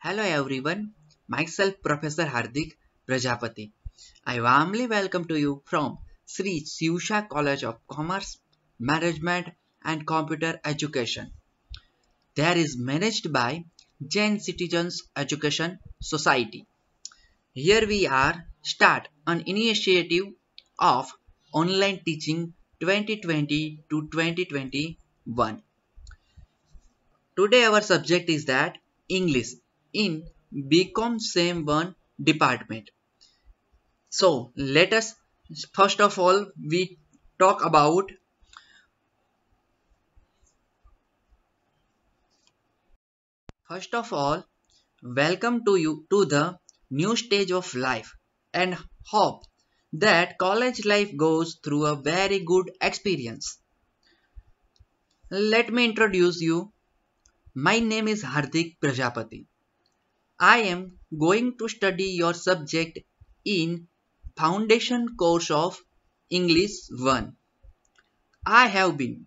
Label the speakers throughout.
Speaker 1: Hello everyone, myself Professor Hardik Prajapati. I warmly welcome to you from Sri Siusha College of Commerce, Management and Computer Education. There is managed by Jain Citizens Education Society. Here we are start an initiative of online teaching 2020 to 2021. Today our subject is that English in BCom same one department. So let us first of all we talk about First of all, welcome to you to the new stage of life and hope that college life goes through a very good experience. Let me introduce you. My name is Hardik Prajapati. I am going to study your subject in foundation course of English 1. I have been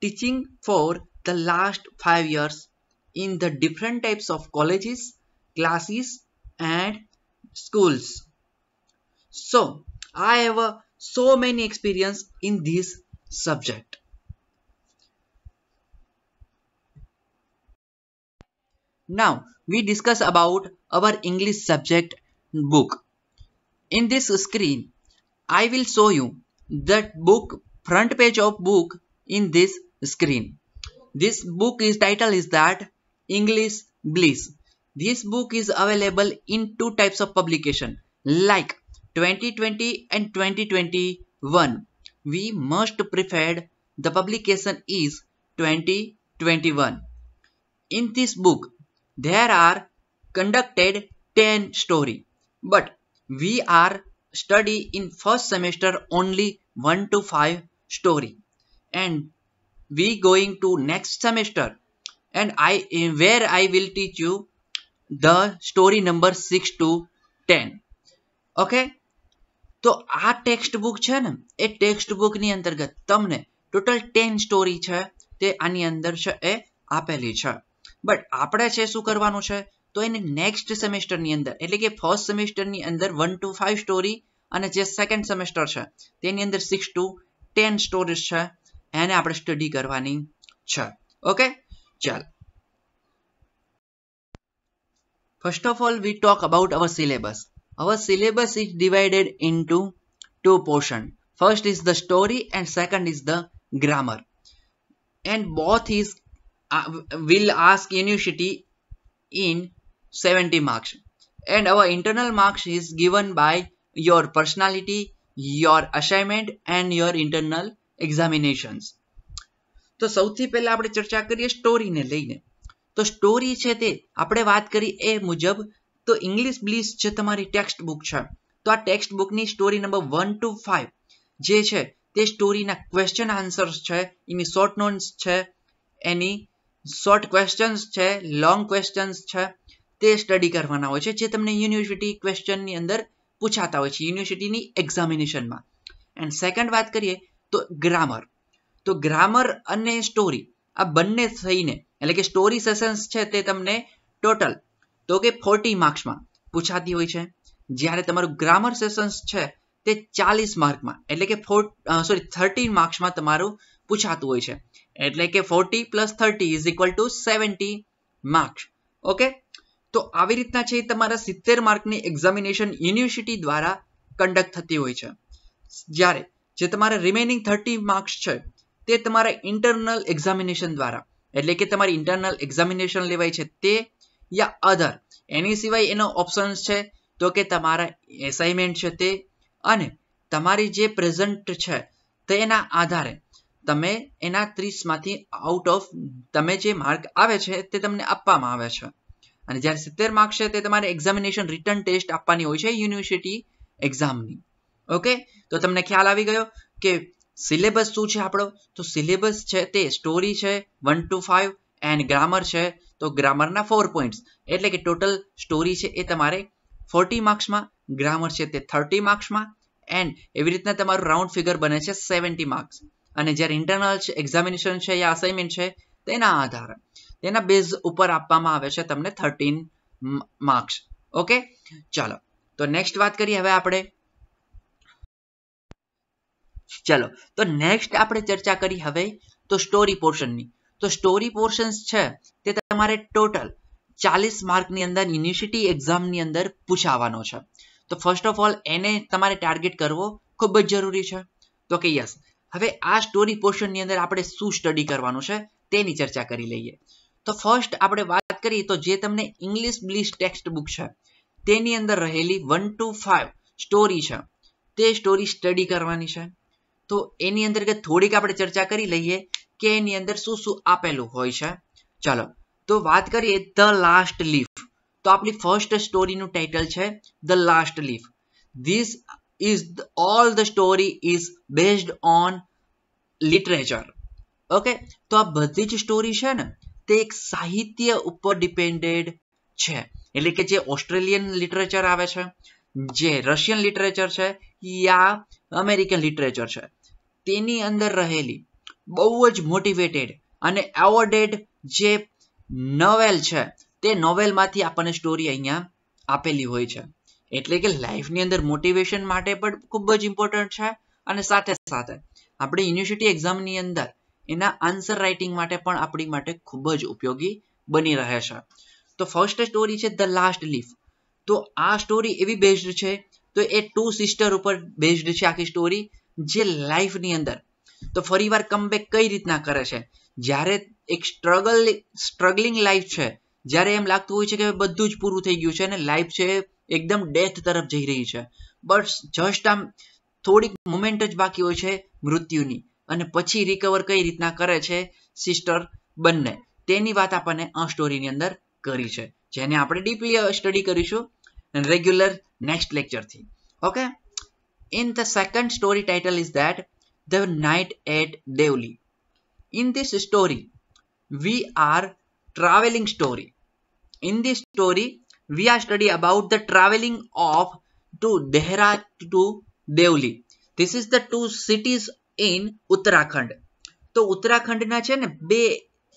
Speaker 1: teaching for the last 5 years in the different types of colleges, classes and schools. So, I have uh, so many experience in this subject. Now, we discuss about our English subject book. In this screen, I will show you that book front page of book in this screen. This book is title is that English Bliss. This book is available in two types of publication like 2020 and 2021. We must preferred the publication is 2021. In this book, There are conducted 10 story, but we are study in first semester only 1 to 5 story and we going to next semester and I where I will teach you the story number 6 to 10 okay તો આ text book છે ને એ text બુકની અંતર્ગત તમને total ten story છે તે આની અંદર છે એ આપેલી છે બટ આપણે છે શું કરવાનું છે તો એને નેક્સ્ટ સેમેસ્ટરની અંદર એટલે કે ફર્સ્ટ સેમેસ્ટરની અંદર વન ટુ ફાઇવ સ્ટોરી અને જે સેકન્ડ સેમેસ્ટર છે તેની અંદર સિક્સ ટુ ટેન સ્ટોરીઝ છે એને આપણે સ્ટડી કરવાની છે ઓકે ચાલ first of all we talk about our syllabus our syllabus is divided into two portion first is the story and second is the grammar and both is Uh, will ask university in 70 marks and our internal marks is given by your personality your assignment and your internal examinations તો સૌથી પહેલા આપણે ચર્ચા કરીએ સ્ટોરીને લઈને તો story છે તે આપણે વાત કરી એ મુજબ તો ઇંગ્લિશ બ્લિસ જે તમારી ટેક્સ્ટ બુક છે તો આ ટેક્સ્ટ બુકની story number one two five જે છે તે સ્ટોરીના ક્વેશ્ચન આન્સર્સ છે એની શોર્ટ નોન્સ છે એની શોર્ટ ક્વેશ્ચન્સ છે લોંગ ક્વેશ્ચન્સ છે તે સ્ટડી કરવાના હોય છે જે તમને યુનિવર્સિટી ક્વેશ્ચનની અંદર પૂછાતા હોય છે યુનિવર્સિટીની એક્ઝામિનેશનમાં એન્ડ સેકન્ડ વાત કરીએ તો ગ્રામર તો ગ્રામર અને સ્ટોરી આ બંને થઈને એટલે કે સ્ટોરી સેશન્સ છે તે તમને ટોટલ તો કે ફોર્ટી માર્ક્સમાં પૂછાતી હોય છે જ્યારે તમારું ગ્રામર સેશન્સ છે તે ચાલીસ માર્કમાં એટલે કે ફોર સોરી થર્ટીન માર્ક્સમાં તમારું પૂછાતું હોય છે એટલે કે forty plus thirty is equal to seventy marks okay તો આવી રીતના છે તમારા સિત્તેર માર્કની એક્ઝામિનેશન યુનિવર્સિટી દ્વારા કન્ડક્ટ થતી હોય છે જ્યારે જે તમારા રિમેનિંગ થર્ટી માર્ક્સ છે તે તમારા ઇન્ટરનલ એક્ઝામિનેશન દ્વારા એટલે કે તમારી ઇન્ટરનલ એક્ઝામિનેશન લેવાય છે તે યા અધર એની સિવાય એનો ઓપ્શન્સ છે તો કે તમારા એસાઇનમેન્ટ છે તે અને તમારી જે પ્રેઝન્ટ છે તેના આધારે તમે એના ત્રીસમાંથી આઉટ ઓફ તમે જે માર્ક આવે છે તે તમને આપવામાં આવે છે અને જ્યારે સિત્તેર માર્ક છે તે તમારે એક્ઝામિનેશન રિટર્ન ટેસ્ટ આપવાની હોય છે યુનિવર્સિટી એક્ઝામની ઓકે તો તમને ખ્યાલ આવી ગયો કે સિલેબસ શું છે આપણો તો સિલેબસ છે તે સ્ટોરી છે one two five and grammar છે તો ગ્રામરના ફોર પોઈન્ટ્સ એટલે કે ટોટલ સ્ટોરી છે એ તમારે ફોર્ટી માર્ક્સમાં ગ્રામર છે તે થર્ટી માર્ક્સમાં એન્ડ એવી રીતના તમારું રાઉન્ડ ફિગર બને છે સેવન્ટી માર્ક્સ અને જ્યારે ઇન્ટરનલ એક્ઝામિનેશન છે યા અસાઇનમેન્ટ છે તેના આધારે તેના બેઝ ઉપર આપવામાં આવે છે તમને થર્ટીન માર્ક્સ ઓકે ચાલો તો નેક્સ્ટ વાત કરીએ હવે આપણે ચલો તો નેક્સ્ટ આપણે ચર્ચા કરી હવે તો સ્ટોરી પોર્શનની તો સ્ટોરી પોર્શન્સ છે તે તમારે ટોટલ ચાલીસ માર્કની અંદર યુનિવર્સિટી એક્ઝામની અંદર પૂછાવાનો છે તો ફર્સ્ટ ઓફ ઓલ એને તમારે ટાર્ગેટ કરવો ખૂબ જ જરૂરી છે તો કે યસ હવે આ સ્ટોરી પોર્શનની અંદર આપણે શું સ્ટડી કરવાનું છે તેની ચર્ચા કરી લઈએ તો ફર્સ્ટ આપણે વાત કરીએ તો જે તમને ઇંગ્લિશ બ્લિશ ટેક્સ્ટ બુક છે તેની અંદર રહેલી વન ટુ ફાઇવ સ્ટોરી છે તે સ્ટોરી સ્ટડી કરવાની છે તો એની અંદર કે થોડીક આપણે ચર્ચા કરી લઈએ કે એની અંદર શું શું આપેલું હોય છે ચાલો તો વાત કરીએ ધ લાસ્ટ લીફ તો આપણી ફર્સ્ટ સ્ટોરીનું ટાઇટલ છે the last leaf this is the, all the story is based on literature okay તો આ બધી જ સ્ટોરી છે ને તે એક સાહિત્ય ઉપર ડિપેન્ડેડ છે એટલે કે જે ઓસ્ટ્રેલિયન લિટરેચર આવે છે જે રશિયન લિટરેચર છે યા અમેરિકન લિટરેચર છે તેની અંદર રહેલી બહુ જ મોટિવેટેડ અને એવોર્ડેડ જે નોવેલ છે તે નોવેલમાંથી આપણને સ્ટોરી અહીંયા આપેલી હોય છે એટલે કે લાઈફની અંદર મોટિવેશન માટે પણ ખૂબ જ ઇમ્પોર્ટન્ટ છે અને સાથે સાથે આપણી યુનિવર્સિટી એક્ઝામની અંદર એના આન્સર રાઇટિંગ માટે પણ આપણી માટે ખૂબ જ ઉપયોગી બની રહે છે તો ફર્સ્ટ સ્ટોરી છે ધ લાસ્ટ લીફ તો આ સ્ટોરી એવી બેઝડ છે તો એ ટુ સિસ્ટર ઉપર બેઝડ છે આખી સ્ટોરી જે લાઈફની અંદર તો ફરીવાર કમબેક કઈ રીતના કરે છે જ્યારે એક સ્ટ્રગલ સ્ટ્રગલિંગ લાઈફ છે જ્યારે એમ લાગતું હોય છે કે બધું જ પૂરું થઈ ગયું છે અને લાઈફ છે એકદમ ડેથ તરફ જઈ રહી છે બટ જસ્ટ આમ થોડીક મુમેન્ટ જ બાકી હોય છે મૃત્યુની અને પછી રિકવર કઈ રીતના કરે છે સિસ્ટર બંને તેની વાત આપણને આ સ્ટોરીની અંદર કરી છે જેને આપણે ડીપલી સ્ટડી કરીશું રેગ્યુલર નેક્સ્ટ લેક્ચરથી okay in the second story title is that the night at Deoli in this story we are travelling story in this story we are study about the traveling of to Dehra to Devli. This is the two cities in Uttarakhand. તો ઉત્તરાખંડના છે ને બે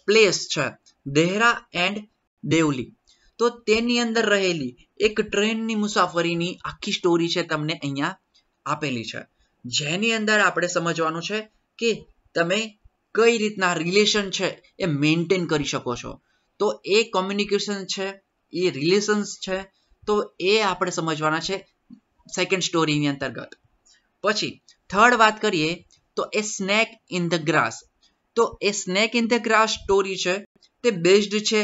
Speaker 1: place છે દેહરા and દેવલી તો તેની અંદર રહેલી એક ટ્રેનની મુસાફરીની આખી સ્ટોરી છે તમને અહીંયા આપેલી છે જેની અંદર આપણે સમજવાનું છે કે તમે કઈ રીતના રિલેશન છે એ મેન્ટેન કરી શકો છો તો એ કોમ્યુનિકેશન છે એ રિલેશન્સ છે તો એ આપણે સમજવાના છે સેકન્ડ સ્ટોરીની અંતર્ગત પછી થર્ડ વાત કરીએ તો a snake in the grass તો a snake in the grass story છે તે બેઝડ છે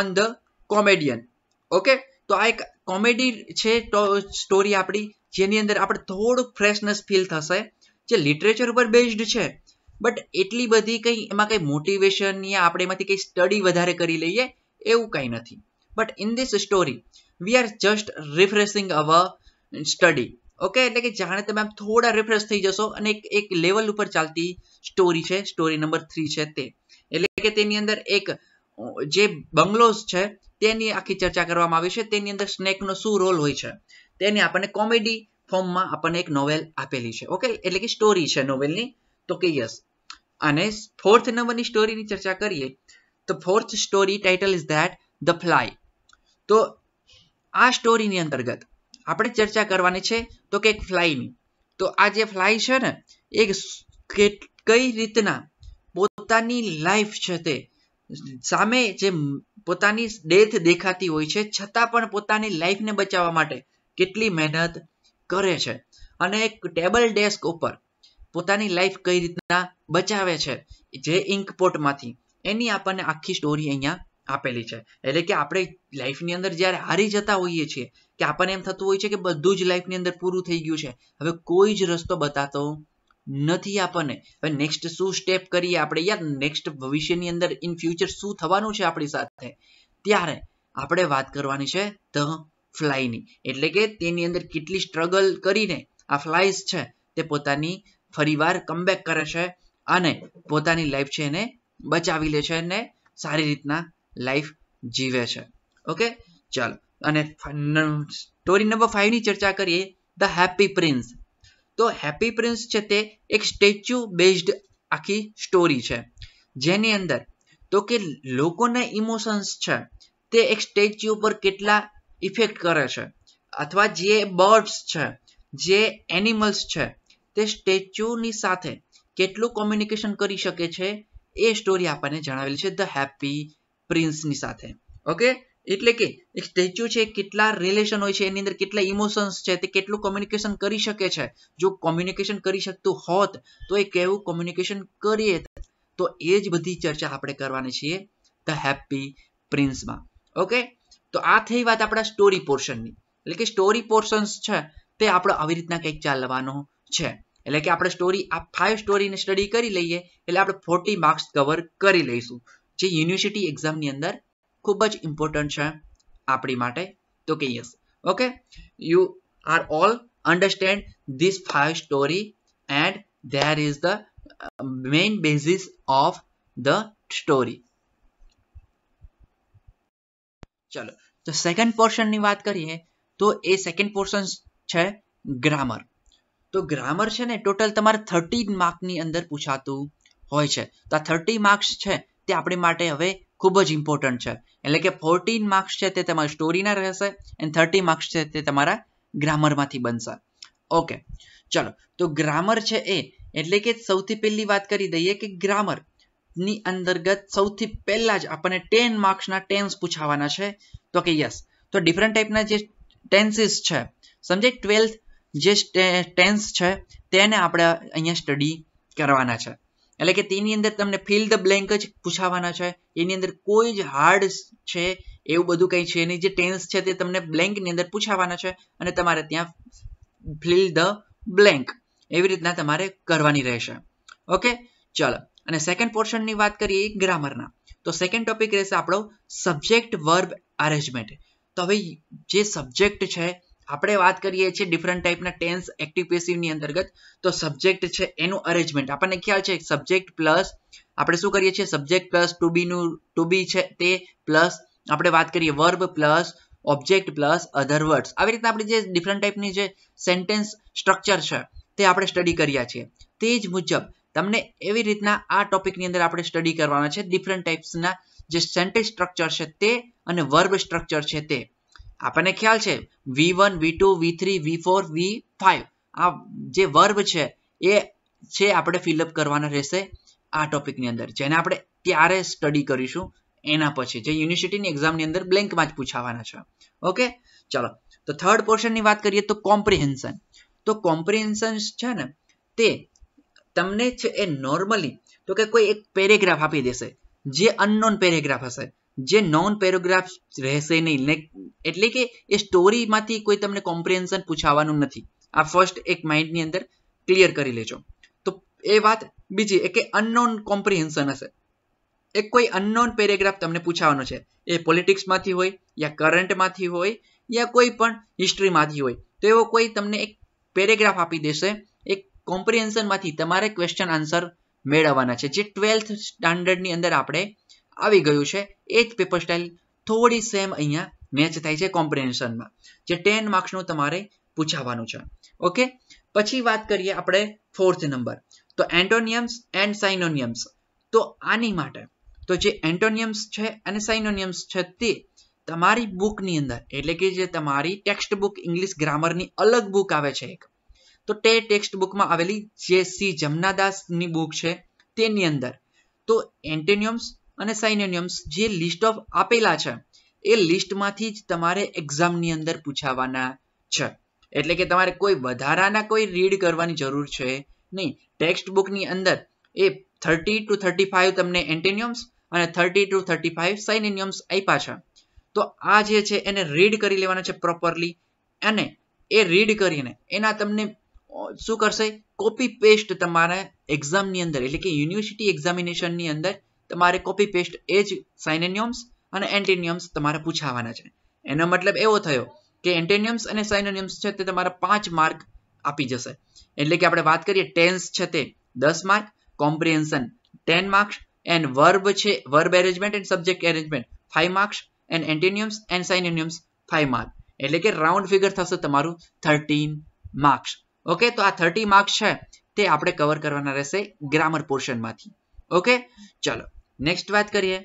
Speaker 1: ઓન ધ કોમેડિયન ઓકે તો આ એક કોમેડી છે સ્ટોરી આપણી જેની અંદર આપણે થોડુંક ફ્રેશનેસ ફીલ થશે જે લિટરેચર ઉપર બેઝડ છે બટ એટલી બધી કંઈ એમાં કંઈ મોટિવેશન યા આપણે એમાંથી કંઈ સ્ટડી વધારે કરી લઈએ એવું કંઈ નથી but in this story we are just refreshing our study okay એટલે કે જાણે તમે આમ થોડા રિફ્રેશ થઈ જશો અને એક એક લેવલ ઉપર ચાલતી સ્ટોરી છે સ્ટોરી નંબર થ્રી છે તે એટલે કે તેની અંદર એક જે બંગલોઝ છે તેની આખી ચર્ચા કરવામાં આવી છે તેની અંદર સ્નેકનો શું રોલ હોય છે તેની આપણને કોમેડી ફોર્મમાં આપણને એક નોવેલ આપેલી છે ઓકે એટલે કે સ્ટોરી છે નોવેલની તો કે યસ અને ફોર્થ નંબરની સ્ટોરીની ચર્ચા કરીએ તો fourth story title is that the fly તો આ સ્ટોરીની અંતર્ગત આપણે ચર્ચા કરવાની છે તો કે એક ફ્લાયની તો આ જે ફ્લાય છે ને એ કઈ રીતના પોતાની લાઈફ છે તે સામે જે પોતાની ડેથ દેખાતી હોય છે છતાં પણ પોતાની લાઈફને બચાવવા માટે કેટલી મહેનત કરે છે અને એક ટેબલ ડેસ્ક ઉપર પોતાની લાઈફ કઈ રીતના બચાવે છે જે ઇન્કપોર્ટમાંથી એની આપણને આખી સ્ટોરી અહીંયા આપેલી છે એટલે કે આપણે લાઈફની અંદર જ્યારે હારી જતા હોઈએ છીએ કે આપણને એમ થતું હોય છે કે બધું જ લાઈફની અંદર પૂરું થઈ ગયું છે હવે કોઈ જ રસ્તો બતાતો નથી આપણને હવે નેક્સ્ટ શું સ્ટેપ કરીએ આપણે યાર નેક્સ્ટ ભવિષ્યની અંદર ઇન ફ્યુચર શું થવાનું છે આપણી સાથે ત્યારે આપણે વાત કરવાની છે ધ ફ્લાયની એટલે કે તેની અંદર કેટલી સ્ટ્રગલ કરીને આ ફ્લાઇઝ છે તે પોતાની ફરીવાર કમબેક કરે છે અને પોતાની લાઈફ છે એને બચાવી લે છે અને સારી રીતના લાઈફ જીવે છે ઓકે ચાલો અને સ્ટોરી નંબર ફાઈવની ચર્ચા કરીએ ધ હેપી પ્રિન્સ તો હેપી પ્રિન્સ છે તે એક સ્ટેચ્યુ બેઝડ આખી સ્ટોરી છે જેની અંદર તો કે લોકોના ઇમોશન્સ છે તે એક સ્ટેચ્યુ પર કેટલા ઇફેક્ટ કરે છે અથવા જે બર્ડ્સ છે જે એનિમલ્સ છે તે સ્ટેચ્યુની સાથે કેટલું કોમ્યુનિકેશન કરી શકે છે એ સ્ટોરી આપણને જણાવેલી છે ધ હેપી પ્રિન્સની સાથે ઓકે એટલે કે એક સ્ટેચ્યુ છે કેટલા રિલેશન હોય છે એની અંદર કેટલા ઇમોશન્સ છે તે કેટલું કોમ્યુનિકેશન કરી શકે છે જો કોમ્યુનિકેશન કરી શકતું હોત તો એ કેવું કોમ્યુનિકેશન કરીએ તો એ જ બધી ચર્ચા આપણે કરવાની છીએ ધ હેપી પ્રિન્સમાં ઓકે તો આ થઈ વાત આપણા સ્ટોરી પોર્શનની એટલે કે સ્ટોરી પોર્શન્સ છે તે આપણે આવી રીતના કંઈક ચાલવાનો છે એટલે કે આપણે સ્ટોરી આ ફાઇવ સ્ટોરીને સ્ટડી કરી લઈએ એટલે આપણે ફોર્ટી માર્ક્સ કવર કરી લઈશું જે યુનિવર્સિટી એક્ઝામની અંદર ખૂબ જ ઇમ્પોર્ટન્ટ છે આપણી માટે તો કે yes okay you are all understand this five story and there is the main basis of the story ચલો તો સેકન્ડ પોર્શનની વાત કરીએ તો એ સેકન્ડ પોર્શન છે ગ્રામર તો ગ્રામર છે ને ટોટલ તમારે થર્ટી માર્કની અંદર પૂછાતું હોય છે તો આ થર્ટી માર્ક્સ છે તે આપણી માટે હવે ખૂબ જ ઇમ્પોર્ટન્ટ છે એટલે કે ફોર્ટીન માર્ક્સ છે તે તમારા સ્ટોરીના રહેશે એન્ડ થર્ટી માર્ક્સ છે તે તમારા ગ્રામરમાંથી બનશે ઓકે ચલો તો ગ્રામર છે એ એટલે કે સૌથી પહેલી વાત કરી દઈએ કે ગ્રામર ની અંતર્ગત સૌથી પહેલા જ આપણને ટેન માર્ક્સના ટેન્સ પૂછાવાના છે તો કે યસ તો ડિફરન્ટ ટાઈપના જે ટેન્સીસ છે સમજે ટ્વેલ્થ જે ટેન્સ છે તેને આપણે અહીંયા સ્ટડી કરવાના છે એટલે કે તેની અંદર તમને ફિલ ધ બ્લેન્ક જ પૂછાવાના છે એની અંદર કોઈ જ હાર્ડ છે એવું બધું કંઈ છે એની જે ટેન્સ છે તે તમને બ્લેન્કની અંદર પૂછાવાના છે અને તમારે ત્યાં ફિલ ધ બ્લેન્ક એવી રીતના તમારે કરવાની રહેશે ઓકે ચાલો અને સેકન્ડ પોર્શનની વાત કરીએ ગ્રામરના તો સેકન્ડ ટોપિક રહેશે આપણો સબ્જેક્ટ વર્બ અરેન્જમેન્ટ તો હવે જે સબ્જેક્ટ છે આપણે વાત કરીએ છીએ ડિફરન્ટ ટાઈપના ટેન્સ એક્ટિવ પેસિવની અંતર્ગત તો સબ્જેક્ટ છે એનું અરેન્જમેન્ટ આપણને ખ્યાલ છે સબ્જેક્ટ પ્લસ આપણે શું કરીએ છીએ સબ્જેક્ટ પ્લસ ટુ બીનું ટુ બી છે તે પ્લસ આપણે વાત કરીએ verb plus object plus other words આવી રીતના આપણે જે ડિફરન્ટ ટાઈપની જે સેન્ટેન્સ સ્ટ્રક્ચર છે તે આપણે સ્ટડી કર્યા છીએ તે જ મુજબ તમને એવી રીતના આ ટોપિકની અંદર આપણે સ્ટડી કરવાના છે ડિફરન્ટ ટાઈપ્સના જે સેન્ટેન્સ સ્ટ્રક્ચર છે તે અને વર્બ સ્ટ્રક્ચર છે તે આપણને ખ્યાલ છે V one V two V three V four V five આ જે વર્બ છે એ છે આપણે ફિલઅપ કરવાના રહેશે આ ટોપિકની અંદર જેને આપણે ત્યારે સ્ટડી કરીશું એના પછી જે યુનિવર્સિટીની એક્ઝામની અંદર બ્લેન્કમાં જ પૂછાવાના છે ઓકે ચાલો તો થર્ડ પોર્શનની વાત કરીએ તો કોમ્પ્રિહેન્શન તો કોમ્પ્રિહેન્શન છે ને તે તમને છે એ નોર્મલી તો કે કોઈ એક પેરેગ્રાફ આપી દેશે જે અનનોન પેરેગ્રાફ હશે જે નોન પેરોગ્રાફ રહેશે નહીં એટલે કે એ સ્ટોરીમાંથી કોઈ તમને કોમ્પ્રિહેન્શન પૂછાવાનું નથી આ ફર્સ્ટ એક માઇન્ડની અંદર ક્લિયર કરી લેજો તો એ વાત બીજી એ અનનોન કોમ્પ્રિહેન્શન હશે એ કોઈ અનનોન પેરેગ્રાફ તમને પૂછાવાનો છે એ પોલિટિક્સમાંથી હોય યા કરંટમાંથી હોય યા કોઈ પણ હિસ્ટ્રીમાંથી હોય તો એવો કોઈ તમને એક પેરેગ્રાફ આપી દેશે એક કોમ્પ્રિહેન્શનમાંથી તમારે ક્વેશ્ચન આન્સર મેળવવાના છે જે ટ્વેલ્થ સ્ટાન્ડર્ડની અંદર આપણે આવી ગયું છે એ જ પેપર સ્ટાઇલ થોડી સેમ અહીંયા મેચ થાય છે કોમ્પ્રિહેન્શનમાં જે ટેન માર્ક્સનું તમારે પૂછાવાનું છે ઓકે પછી વાત કરીએ આપણે ફોર્થ નંબર તો એન્ટોનિયમ્સ એન્ડ સાઇનોનિયમ્સ તો આની માટે તો જે એન્ટોનિયમ્સ છે અને સાઇનોનિયમ્સ છે તે તમારી બુકની અંદર એટલે કે જે તમારી ટેક્સ્ટ બુક ઇંગ્લિશ ગ્રામરની અલગ બુક આવે છે એક તો તે ટેક્સ્ટ બુકમાં આવેલી જે સી જમનાદાસની બુક છે તેની અંદર તો એન્ટેનિયમ્સ અને સાઇનોનિયમ્સ જે લિસ્ટ ઓફ આપેલા છે એ લિસ્ટમાંથી જ તમારે એક્ઝામની અંદર પૂછાવાના છે એટલે કે તમારે કોઈ વધારાના કોઈ રીડ કરવાની જરૂર છે નહીં ટેક્સ્ટ બુકની અંદર એ થર્ટી ટુ થર્ટી ફાઇવ તમને એન્ટેનિયમ્સ અને thirty two thirty five synonyms આપ્યા છે તો આ જે છે એને રીડ કરી લેવાના છે પ્રોપરલી અને એ રીડ કરીને એના તમને શું કરશે કોપી પેસ્ટ તમારા એક્ઝામની અંદર એટલે કે યુનિવર્સિટી એક્ઝામિનેશનની અંદર તમારે કોપી પેસ્ટ એ જ સાઇનેનિયમ્સ અને એન્ટિનિયમ્સ તમારે પૂછાવાના છે એનો મતલબ એવો થયો કે એન્ટેનિયમ્સ અને સાઇનોનિયમ્સ છે તે તમારા પાંચ માર્ક આપી જશે એટલે કે આપણે વાત કરીએ ટેન્સ છે તે દસ mark comprehension ten marks and verb છે verb arrangement and subject arrangement five marks and antonyms and synonyms five mark એટલે કે રાઉન્ડ ફિગર થશે તમારું થર્ટીન માર્ક્સ ઓકે તો આ થર્ટી માર્ક્સ છે તે આપણે કવર કરવાના રહેશે ગ્રામર પોર્શનમાંથી ઓકે ચલો નેક્સ્ટ વાત કરીએ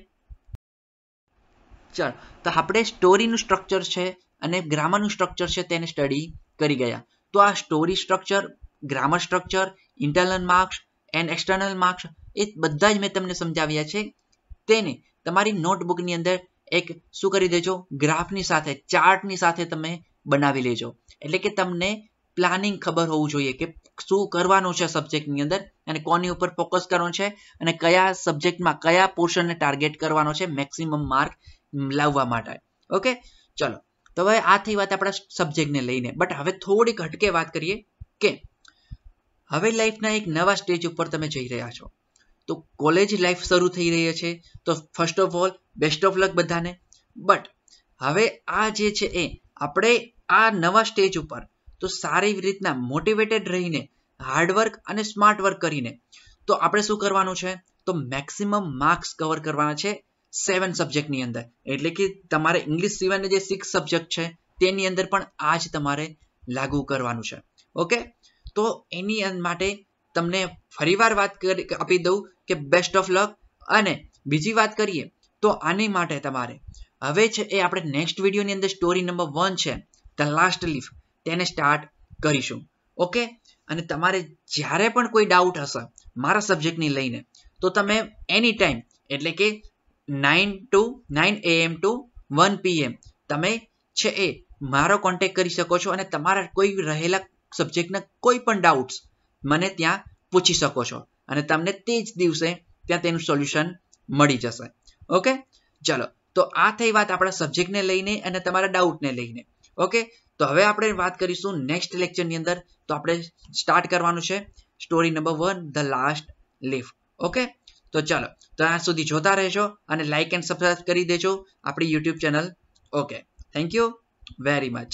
Speaker 1: ચાલ તો આપણે સ્ટોરીનું સ્ટ્રક્ચર છે અને ગ્રામરનું સ્ટ્રક્ચર છે તેને સ્ટડી કરી ગયા તો આ story structure grammar structure internal marks and external marks એ બધા જ મેં તમને સમજાવ્યા છે તેને તમારી નોટબુકની અંદર એક શું કરી દેજો ગ્રાફની સાથે ચાર્ટની સાથે તમે બનાવી લેજો એટલે કે તમને પ્લાનિંગ ખબર હોવું જોઈએ કે શું કરવાનું છે સબ્જેક્ટની અંદર અને કોની ઉપર ફોકસ કરવાનું છે અને કયા સબ્જેક્ટમાં કયા પોર્શનને ટાર્ગેટ કરવાનો છે મેક્સિમમ માર્ક લાવવા માટે ઓકે ચલો તો હવે આ થઈ વાત આપણા સબ્જેક્ટને લઈને બટ હવે થોડીક હટકે વાત કરીએ કે હવે લાઈફના એક નવા સ્ટેજ ઉપર તમે જઈ રહ્યા છો તો કોલેજ લાઈફ શરૂ થઈ રહી છે તો first of all best of luck બધાને બટ હવે આ જે છે એ આપણે આ નવા સ્ટેજ ઉપર તો સારી રીતના મોટિવેટેડ રહીને હાર્ડવર્ક અને સ્માર્ટ વર્ક કરીને તો આપણે શું કરવાનું છે તો મેક્સિમમ માર્ક્સ કવર કરવાના છે સેવન સબ્જેક્ટની અંદર એટલે કે તમારે ઇંગ્લિશ સિવાયના જે સિક્સ સબ્જેક્ટ છે તેની અંદર પણ આ જ તમારે લાગુ કરવાનું છે ઓકે તો એની માટે તમને ફરીવાર વાત કરી આપી દઉં કે બેસ્ટ ઓફ લક અને બીજી વાત કરીએ તો આની માટે તમારે હવે છે એ આપણે નેક્સ્ટ વિડીયોની અંદર સ્ટોરી નંબર વન છે ધ લાસ્ટ લીફ તેને સ્ટાર્ટ કરીશું ઓકે અને તમારે જ્યારે પણ કોઈ ડાઉટ હશે મારા સબ્જેક્ટની લઈને તો તમે એની ટાઈમ એટલે કે nine to nine AM to one PM તમે છે એ મારો કોન્ટેક કરી શકો છો અને તમારા કોઈ રહેલા સબ્જેક્ટના કોઈ પણ ડાઉટ્સ મને ત્યાં પૂછી શકો છો અને તમને તે જ દિવસે ત્યાં તેનું સોલ્યુશન મળી જશે ઓકે ચલો તો આ થઈ વાત આપણા સબ્જેક્ટને લઈને અને તમારા ડાઉટને લઈને ઓકે તો હવે આપણે વાત કરીશું નેક્સ્ટ લેક્ચરની અંદર તો આપણે સ્ટાર્ટ કરવાનું છે story number one the last leaf okay તો ચાલો ત્યાં સુધી જોતા રહેશો અને લાઇક એન્ડ સબસ્ક્રાઇબ કરી દેજો આપણી YouTube channel okay thank you very much